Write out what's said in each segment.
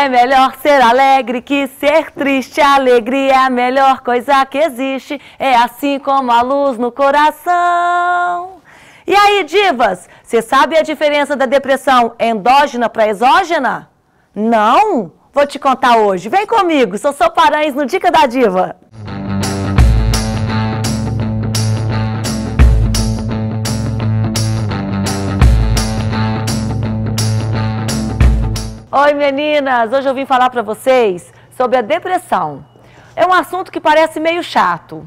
É melhor ser alegre que ser triste. alegria é a melhor coisa que existe. É assim como a luz no coração. E aí, divas, você sabe a diferença da depressão endógena para exógena? Não? Vou te contar hoje. Vem comigo, sou Sou Paranhos no Dica da Diva. meninas! Hoje eu vim falar para vocês sobre a depressão. É um assunto que parece meio chato,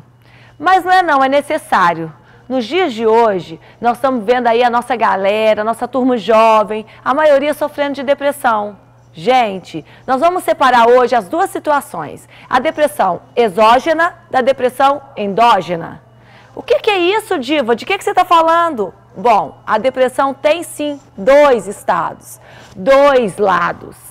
mas não é não, é necessário. Nos dias de hoje, nós estamos vendo aí a nossa galera, a nossa turma jovem, a maioria sofrendo de depressão. Gente, nós vamos separar hoje as duas situações, a depressão exógena da depressão endógena. O que, que é isso, Diva? De que, que você está falando? Bom, a depressão tem sim dois estados, dois lados.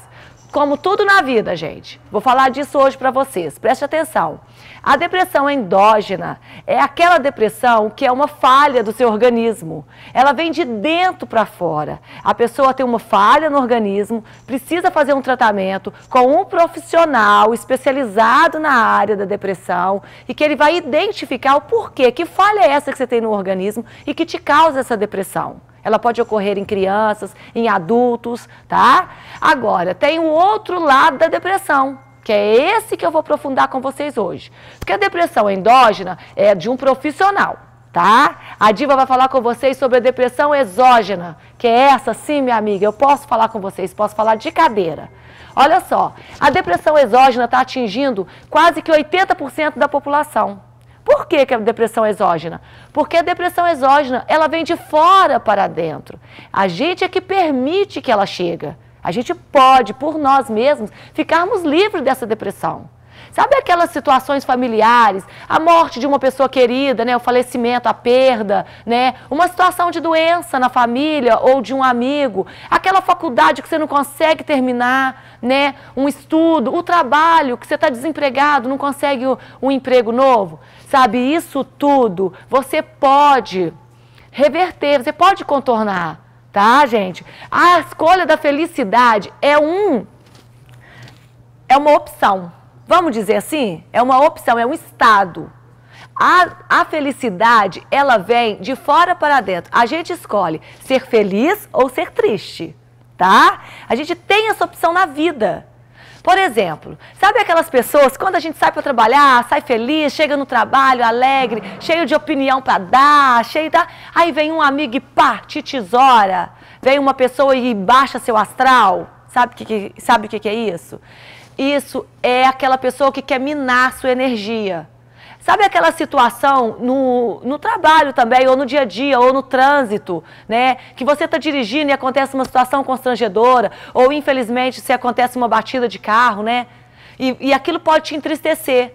Como tudo na vida, gente. Vou falar disso hoje para vocês. Preste atenção. A depressão endógena é aquela depressão que é uma falha do seu organismo. Ela vem de dentro para fora. A pessoa tem uma falha no organismo, precisa fazer um tratamento com um profissional especializado na área da depressão e que ele vai identificar o porquê, que falha é essa que você tem no organismo e que te causa essa depressão. Ela pode ocorrer em crianças, em adultos, tá? Agora, tem o outro lado da depressão, que é esse que eu vou aprofundar com vocês hoje. Porque a depressão endógena é de um profissional, tá? A Diva vai falar com vocês sobre a depressão exógena, que é essa sim, minha amiga, eu posso falar com vocês, posso falar de cadeira. Olha só, a depressão exógena está atingindo quase que 80% da população. Por que, que a depressão é exógena? Porque a depressão exógena, ela vem de fora para dentro. A gente é que permite que ela chega. A gente pode, por nós mesmos, ficarmos livres dessa depressão. Sabe aquelas situações familiares, a morte de uma pessoa querida, né, o falecimento, a perda, né, uma situação de doença na família ou de um amigo, aquela faculdade que você não consegue terminar, né, um estudo, o trabalho que você está desempregado, não consegue um emprego novo, sabe isso tudo você pode reverter, você pode contornar, tá, gente? A escolha da felicidade é um é uma opção vamos dizer assim, é uma opção, é um estado. A, a felicidade, ela vem de fora para dentro. A gente escolhe ser feliz ou ser triste, tá? A gente tem essa opção na vida. Por exemplo, sabe aquelas pessoas quando a gente sai para trabalhar, sai feliz, chega no trabalho alegre, cheio de opinião para dar, cheio da. Aí vem um amigo e pá, te tesoura. Vem uma pessoa e baixa seu astral. Sabe o que, que, sabe que, que é isso? Isso é aquela pessoa que quer minar sua energia. Sabe aquela situação no, no trabalho também, ou no dia a dia, ou no trânsito, né? Que você está dirigindo e acontece uma situação constrangedora, ou infelizmente se acontece uma batida de carro, né? E, e aquilo pode te entristecer.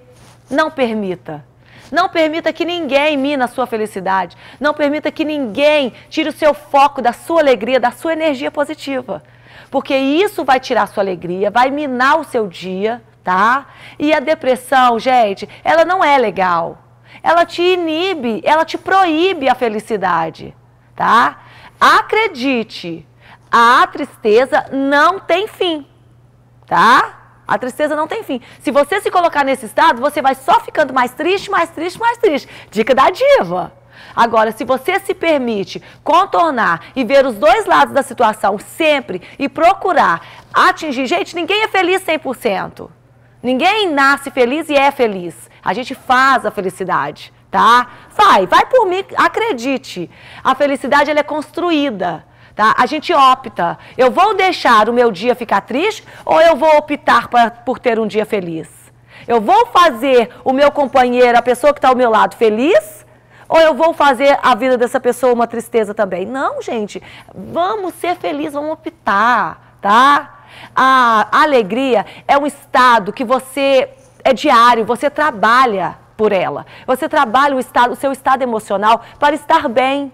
Não permita. Não permita que ninguém mina a sua felicidade. Não permita que ninguém tire o seu foco da sua alegria, da sua energia positiva. Porque isso vai tirar sua alegria, vai minar o seu dia, tá? E a depressão, gente, ela não é legal. Ela te inibe, ela te proíbe a felicidade, tá? Acredite, a tristeza não tem fim, tá? A tristeza não tem fim. Se você se colocar nesse estado, você vai só ficando mais triste, mais triste, mais triste. Dica da diva. Agora, se você se permite contornar e ver os dois lados da situação sempre e procurar atingir, gente, ninguém é feliz 100%. Ninguém nasce feliz e é feliz. A gente faz a felicidade, tá? Vai, vai por mim, acredite. A felicidade ela é construída. Tá? A gente opta. Eu vou deixar o meu dia ficar triste ou eu vou optar pra, por ter um dia feliz? Eu vou fazer o meu companheiro, a pessoa que está ao meu lado, feliz ou eu vou fazer a vida dessa pessoa uma tristeza também? Não, gente. Vamos ser felizes, vamos optar, tá? A alegria é um estado que você é diário, você trabalha por ela. Você trabalha o, estado, o seu estado emocional para estar bem.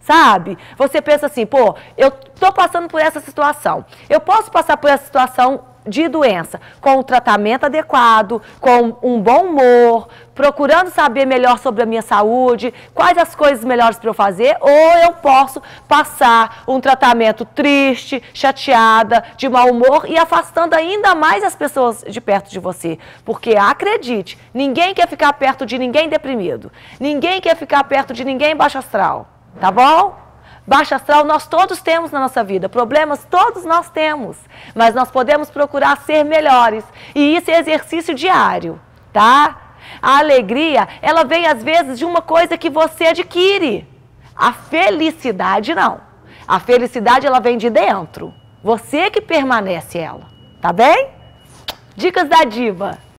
Sabe? Você pensa assim, pô, eu tô passando por essa situação. Eu posso passar por essa situação de doença, com o tratamento adequado, com um bom humor, procurando saber melhor sobre a minha saúde, quais as coisas melhores para eu fazer, ou eu posso passar um tratamento triste, chateada, de mau humor e afastando ainda mais as pessoas de perto de você. Porque acredite, ninguém quer ficar perto de ninguém deprimido, ninguém quer ficar perto de ninguém baixo astral, tá bom? Baixa astral nós todos temos na nossa vida, problemas todos nós temos, mas nós podemos procurar ser melhores e isso é exercício diário, tá? A alegria, ela vem às vezes de uma coisa que você adquire. A felicidade não. A felicidade ela vem de dentro. Você que permanece ela, tá bem? Dicas da diva.